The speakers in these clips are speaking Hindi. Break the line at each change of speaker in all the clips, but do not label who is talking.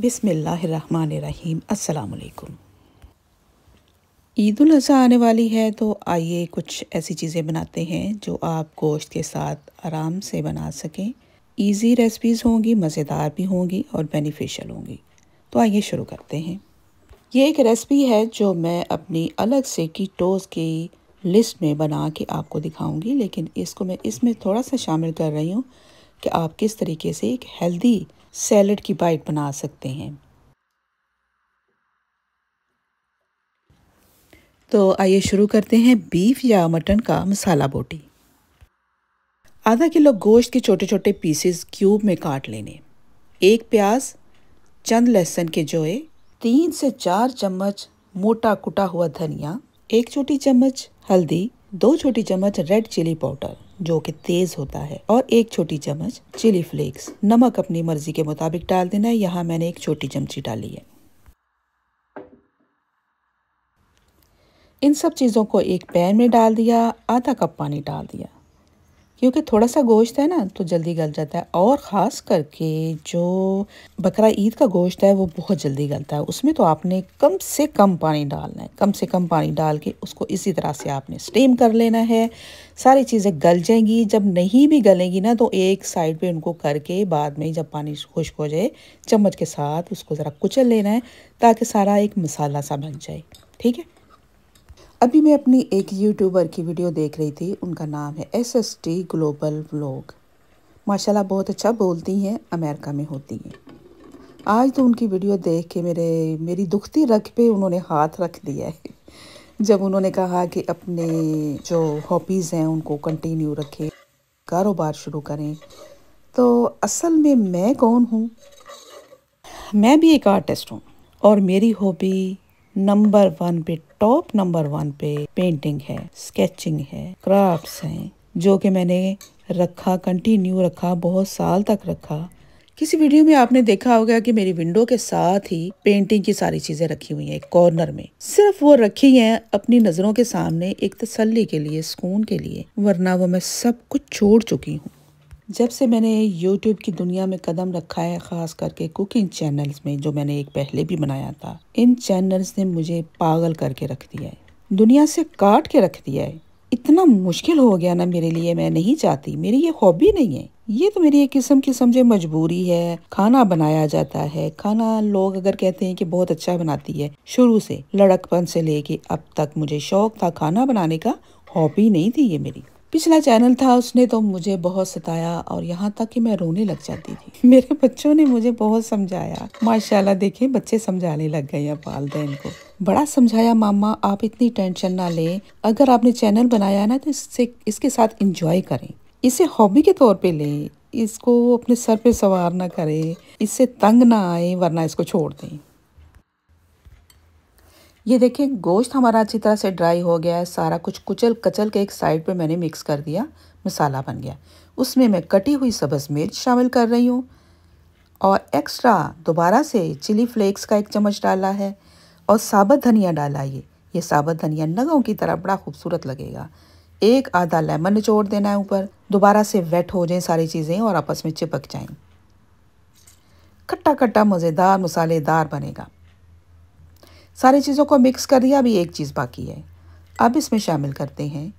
बिसमीम अल्लाम ईद अज़ी आने वाली है तो आइए कुछ ऐसी चीज़ें बनाते हैं जो आप गोश्त के साथ आराम से बना सकें ईजी रेसिपीज़ होंगी मज़ेदार भी होंगी और बेनिफिशियल होंगी तो आइए शुरू करते हैं ये एक रेसिपी है जो मैं अपनी अलग से कीटोज़ की लिस्ट में बना के आपको दिखाऊंगी लेकिन इसको मैं इसमें थोड़ा सा शामिल कर रही हूँ कि आप किस तरीके से एक हेल्दी सैलड की बाइट बना सकते हैं तो आइए शुरू करते हैं बीफ या मटन का मसाला बोटी आधा किलो गोश्त के छोटे छोटे पीसेस क्यूब में काट लेने एक प्याज चंद लहसुन के जोए तीन से चार चम्मच मोटा कुटा हुआ धनिया एक छोटी चम्मच हल्दी दो छोटी चम्मच रेड चिली पाउडर जो कि तेज होता है और एक छोटी चम्मच चिली फ्लेक्स नमक अपनी मर्जी के मुताबिक डाल देना है यहाँ मैंने एक छोटी चमची डाली है इन सब चीज़ों को एक पैन में डाल दिया आधा कप पानी डाल दिया क्योंकि थोड़ा सा गोश्त है ना तो जल्दी गल जाता है और ख़ास करके जो बकरा ईद का गोश्त है वो बहुत जल्दी गलता है उसमें तो आपने कम से कम पानी डालना है कम से कम पानी डाल के उसको इसी तरह से आपने स्टीम कर लेना है सारी चीज़ें गल जाएंगी जब नहीं भी गलेंगी ना तो एक साइड पे उनको करके बाद में जब पानी खुश्क हो जाए चम्मच के साथ उसको ज़रा कुचल लेना है ताकि सारा एक मसाला सा बन जाए ठीक है अभी मैं अपनी एक यूट्यूबर की वीडियो देख रही थी उनका नाम है S S T global vlog माशाल्लाह बहुत अच्छा बोलती हैं अमेरिका में होती हैं आज तो उनकी वीडियो देख के मेरे मेरी दुखती रख पे उन्होंने हाथ रख दिया है जब उन्होंने कहा कि अपने जो हॉबीज़ हैं उनको कंटिन्यू रखें कारोबार शुरू करें तो असल में मैं कौन हूँ मैं भी एक आर्टिस्ट हूँ और मेरी हॉबी नंबर वन पे टॉप नंबर वन पे पेंटिंग है स्केचिंग है क्राफ्ट्स हैं जो कि मैंने रखा कंटिन्यू रखा बहुत साल तक रखा किसी वीडियो में आपने देखा होगा कि मेरी विंडो के साथ ही पेंटिंग की सारी चीजें रखी हुई हैं एक कॉर्नर में सिर्फ वो रखी हैं अपनी नजरों के सामने एक तसल्ली के लिए सुकून के लिए वरना वो मैं सब कुछ छोड़ चुकी हूँ जब से मैंने यूट्यूब की दुनिया में कदम रखा है ख़ास करके कुकिंग चैनल्स में जो मैंने एक पहले भी बनाया था इन चैनल्स ने मुझे पागल करके रख दिया है दुनिया से काट के रख दिया है इतना मुश्किल हो गया ना मेरे लिए मैं नहीं चाहती मेरी ये हॉबी नहीं है ये तो मेरी एक किस्म की समझे मजबूरी है खाना बनाया जाता है खाना लोग अगर कहते हैं कि बहुत अच्छा बनाती है शुरू से लड़कपन से लेके अब तक मुझे शौक था खाना बनाने का हॉबी नहीं थी ये मेरी पिछला चैनल था उसने तो मुझे बहुत सताया और यहाँ तक कि मैं रोने लग जाती थी मेरे बच्चों ने मुझे बहुत समझाया माशाल्लाह देखें बच्चे समझाने लग गए हैं वालदेन को बड़ा समझाया मामा आप इतनी टेंशन ना लें अगर आपने चैनल बनाया ना तो इससे इसके साथ इंजॉय करें इसे हॉबी के तौर पर लें इसको अपने सर पर सवार ना करें इससे तंग ना आए वरना इसको छोड़ दें ये देखें गोश्त हमारा अच्छी तरह से ड्राई हो गया है सारा कुछ कुचल कचल के एक साइड पर मैंने मिक्स कर दिया मसाला बन गया उसमें मैं कटी हुई सब्ज़ मिर्च शामिल कर रही हूँ और एक्स्ट्रा दोबारा से चिली फ्लेक्स का एक चम्मच डाला है और साबत धनिया डाला ये ये साबत धनिया नगों की तरह बड़ा खूबसूरत लगेगा एक आधा लेमन निचोड़ देना है ऊपर दोबारा से वेट हो जाएं सारी चीज़ें और आपस में चिपक जाएं खट्टा खट्टा मज़ेदार मसालेदार बनेगा सारी चीज़ों को मिक्स कर दिया अभी एक चीज़ बाकी है अब इसमें शामिल करते हैं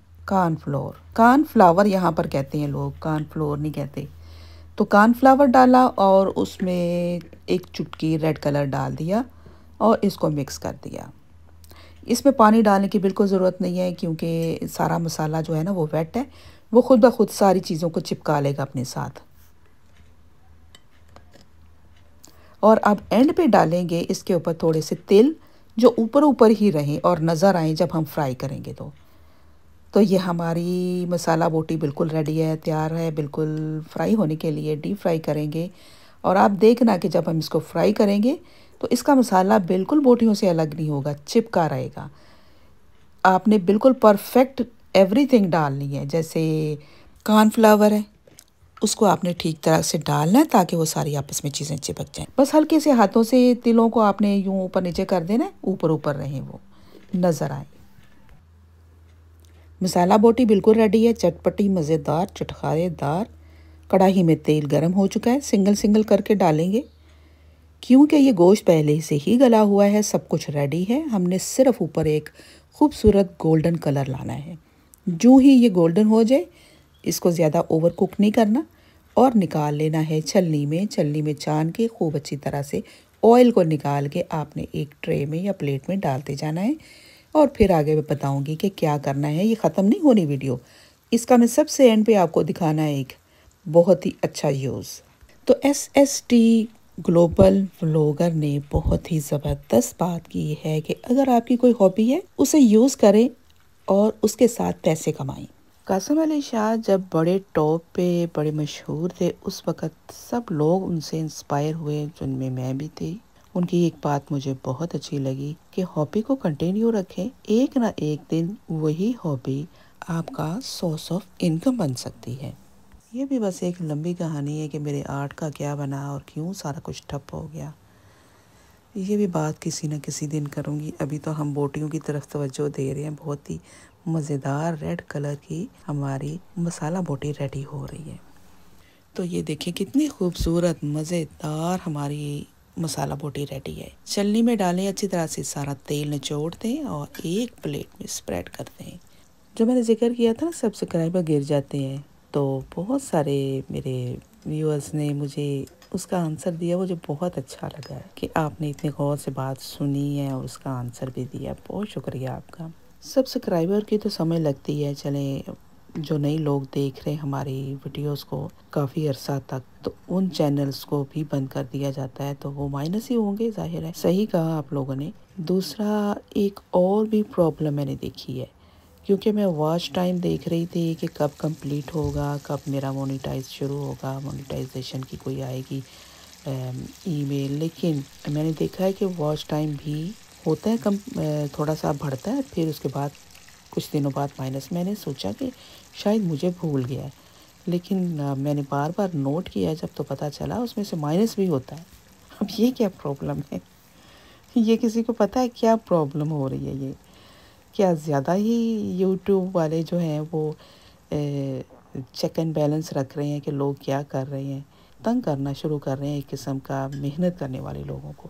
कान फ्लावर यहाँ पर कहते हैं लोग फ्लोर नहीं कहते तो फ्लावर डाला और उसमें एक चुटकी रेड कलर डाल दिया और इसको मिक्स कर दिया इसमें पानी डालने की बिल्कुल ज़रूरत नहीं है क्योंकि सारा मसाला जो है ना वो वेट है वो खुद ब खुद सारी चीज़ों को चिपका लेगा अपने साथ और अब एंड पे डालेंगे इसके ऊपर थोड़े से तिल जो ऊपर ऊपर ही रहें और नज़र आएँ जब हम फ्राई करेंगे तो तो ये हमारी मसाला बोटी बिल्कुल रेडी है तैयार है बिल्कुल फ्राई होने के लिए डीप फ्राई करेंगे और आप देखना कि जब हम इसको फ्राई करेंगे तो इसका मसाला बिल्कुल बोटियों से अलग नहीं होगा चिपका रहेगा आपने बिल्कुल परफेक्ट एवरीथिंग डालनी है जैसे कॉर्नफ्लावर है उसको आपने ठीक तरह से डालना है ताकि वो सारी आपस में चीज़ें चिपक जाएं बस हल्के से हाथों से तिलों को आपने यूं ऊपर नीचे कर देना ऊपर ऊपर रहें वो नज़र आए मसाला बोटी बिल्कुल रेडी है चटपटी मज़ेदार चटखारेदार कढ़ाही में तेल गर्म हो चुका है सिंगल सिंगल करके डालेंगे क्योंकि ये गोश्त पहले से ही गला हुआ है सब कुछ रेडी है हमने सिर्फ ऊपर एक खूबसूरत गोल्डन कलर लाना है जो ही ये गोल्डन हो जाए इसको ज़्यादा ओवर कुक नहीं करना और निकाल लेना है छलनी में छलनी में छान के खूब अच्छी तरह से ऑयल को निकाल के आपने एक ट्रे में या प्लेट में डालते जाना है और फिर आगे मैं बताऊंगी कि क्या करना है ये ख़त्म नहीं होनी वीडियो इसका मैं सबसे एंड पे आपको दिखाना है एक बहुत ही अच्छा यूज़ तो S S T global vlogger ने बहुत ही ज़बरदस्त बात की है कि अगर आपकी कोई हॉबी है उसे यूज़ करें और उसके साथ पैसे कमाएं कासम अली शाह जब बड़े टॉप पे बड़े मशहूर थे उस वक़्त सब लोग उनसे इंस्पायर हुए जिनमें मैं भी थी उनकी एक बात मुझे बहुत अच्छी लगी कि हॉबी को कंटिन्यू रखें एक ना एक दिन वही हॉबी आपका सोर्स ऑफ इनकम बन सकती है ये भी बस एक लंबी कहानी है कि मेरे आर्ट का क्या बना और क्यों सारा कुछ ठप हो गया ये भी बात किसी न किसी दिन करूँगी अभी तो हम बोटियों की तरफ तवज्जो दे रहे हैं बहुत ही मज़ेदार रेड कलर की हमारी मसाला बोटी रेडी हो रही है तो ये देखें कितनी खूबसूरत मज़ेदार हमारी मसाला बोटी रेडी है चलनी में डालें अच्छी तरह से सारा तेल निचोड़ दें और एक प्लेट में स्प्रेड कर दें जो मैंने जिक्र किया था ना सब्सक्राइबर गिर जाते हैं तो बहुत सारे मेरे व्यूअर्स ने मुझे उसका आंसर दिया मुझे बहुत अच्छा लगा कि आपने इतने गौर से बात सुनी है और उसका आंसर भी दिया बहुत शुक्रिया आपका सब्सक्राइबर की तो समय लगती है चले जो नए लोग देख रहे हैं हमारी वीडियोस को काफ़ी अरसा तक तो उन चैनल्स को भी बंद कर दिया जाता है तो वो माइनस ही होंगे जाहिर है सही कहा आप लोगों ने दूसरा एक और भी प्रॉब्लम मैंने देखी है क्योंकि मैं वॉच टाइम देख रही थी कि कब कंप्लीट होगा कब मेरा मोनिटाइज शुरू होगा मोनिटाइजेशन की कोई आएगी ईमेल लेकिन मैंने देखा है कि वॉच टाइम भी होता है कम थोड़ा सा बढ़ता है फिर उसके बाद कुछ दिनों बाद माइनस मैंने सोचा कि शायद मुझे भूल गया है लेकिन मैंने बार बार नोट किया जब तो पता चला उसमें से माइनस भी होता है अब ये क्या प्रॉब्लम है ये किसी को पता है क्या प्रॉब्लम हो रही है ये क्या ज़्यादा ही यूट्यूब वाले जो हैं वो ए, चेक एंड बैलेंस रख रहे हैं कि लोग क्या कर रहे हैं तंग करना शुरू कर रहे हैं एक किस्म का मेहनत करने वाले लोगों को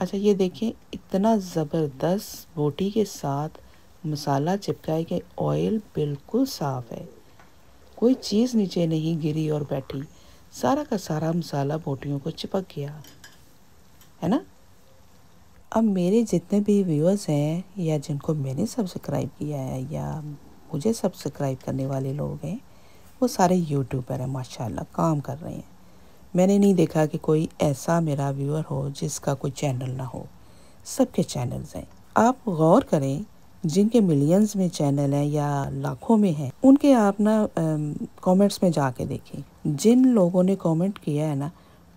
अच्छा ये देखिए इतना ज़बरदस्त बोटी के साथ मसाला चिपका है कि ऑयल बिल्कुल साफ़ है कोई चीज़ नीचे नहीं गिरी और बैठी सारा का सारा मसाला बोटियों को चिपक गया है ना अब मेरे जितने भी व्यूअर्स हैं या जिनको मैंने सब्सक्राइब किया है या मुझे सब्सक्राइब करने वाले लोग हैं वो सारे यूट्यूबर हैं माशाल्लाह काम कर रहे हैं मैंने नहीं देखा कि कोई ऐसा मेरा व्यूअर हो जिसका कोई चैनल ना हो सबके चैनल्स हैं आप गौर करें जिनके मिलियंस में चैनल हैं या लाखों में हैं उनके आप ना कमेंट्स में जाके देखें जिन लोगों ने कमेंट किया है ना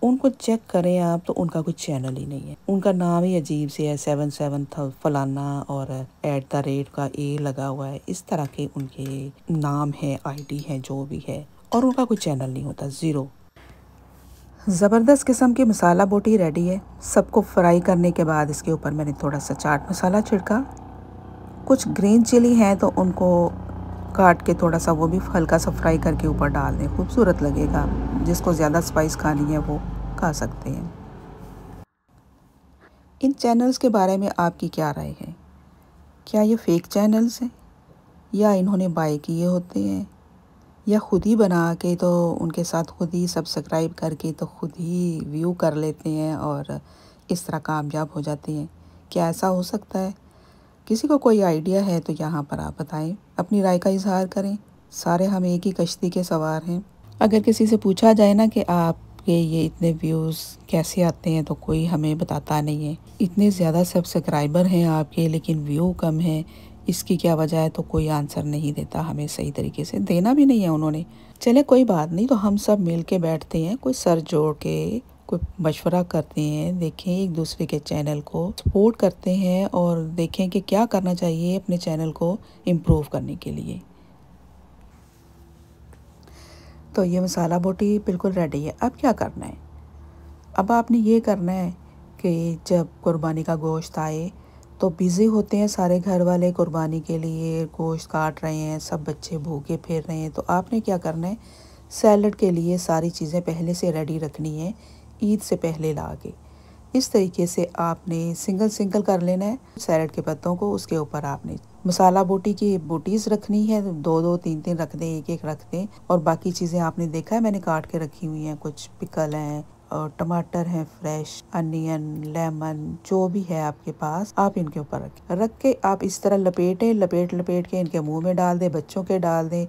उनको चेक करें आप तो उनका कोई चैनल ही नहीं है उनका नाम ही अजीब से है सेवन सेवन फलाना और एट द रेट का ए लगा हुआ है इस तरह के उनके नाम है आईडी है जो भी है और उनका कोई चैनल नहीं होता ज़ीरो ज़बरदस्त किस्म की मसाला बोटी रेडी है सबको फ्राई करने के बाद इसके ऊपर मैंने थोड़ा सा चाट मसाला छिड़का कुछ ग्रीन चिली हैं तो उनको काट के थोड़ा सा वो भी हल्का सा फ्राई करके ऊपर डाल दें खूबसूरत लगेगा जिसको ज़्यादा स्पाइस खानी है वो खा सकते हैं इन चैनल्स के बारे में आपकी क्या राय है क्या ये फेक चैनल्स हैं या इन्होंने बाय किए होते हैं या ख़ुद ही बना के तो उनके साथ ख़ुद ही सब्सक्राइब करके तो ख़ुद ही व्यू कर लेते हैं और इस तरह कामयाब हो जाते हैं क्या ऐसा हो सकता है किसी को कोई आइडिया है तो यहाँ पर आप बताएं अपनी राय का इजहार करें सारे हम एक ही कश्ती के सवार हैं अगर किसी से पूछा जाए ना कि आपके ये इतने व्यूज़ कैसे आते हैं तो कोई हमें बताता नहीं है इतने ज़्यादा सब्सक्राइबर हैं आपके लेकिन व्यू कम है इसकी क्या वजह है तो कोई आंसर नहीं देता हमें सही तरीके से देना भी नहीं है उन्होंने चले कोई बात नहीं तो हम सब मिल के बैठते हैं कोई सर जोड़ के कोई मशवरा करते हैं देखें एक दूसरे के चैनल को सपोर्ट करते हैं और देखें कि क्या करना चाहिए अपने चैनल को इम्प्रूव करने के लिए तो ये मसाला बोटी बिल्कुल रेडी है अब क्या करना है अब आपने ये करना है कि जब कुर्बानी का गोश्त आए तो बिज़ी होते हैं सारे घर वाले कुर्बानी के लिए गोश्त काट रहे हैं सब बच्चे भूखे फिर रहे हैं तो आपने क्या करना है सैलड के लिए सारी चीज़ें पहले से रेडी रखनी है ईद से पहले ला के इस तरीके से आपने सिंगल सिंगल कर लेना है सैलड के पत्तों को उसके ऊपर आपने मसाला बोटी की बोटीज़ रखनी है दो दो तीन तीन रख दें एक एक रख दें और बाकी चीज़ें आपने देखा है मैंने काट के रखी हुई हैं कुछ पिकल हैं और टमाटर हैं फ्रेश अनियन लेमन जो भी है आपके पास आप इनके ऊपर रखें रख के आप इस तरह लपेटें लपेट लपेट के इनके मुंह में डाल दें बच्चों के डाल दें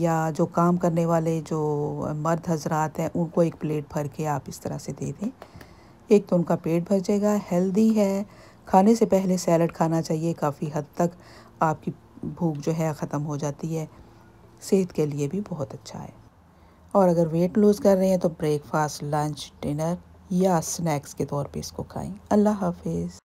या जो काम करने वाले जो मर्द हजरात हैं उनको एक प्लेट भर के आप इस तरह से दे दें एक तो उनका पेट भर जाएगा हेल्दी है खाने से पहले सैलड खाना चाहिए काफ़ी हद तक आपकी भूख जो है ख़त्म हो जाती है सेहत के लिए भी बहुत अच्छा है और अगर वेट लूज़ कर रहे हैं तो ब्रेकफास्ट लंच डिनर या स्नैक्स के तौर पे इसको खाएं अल्लाह हाफिज़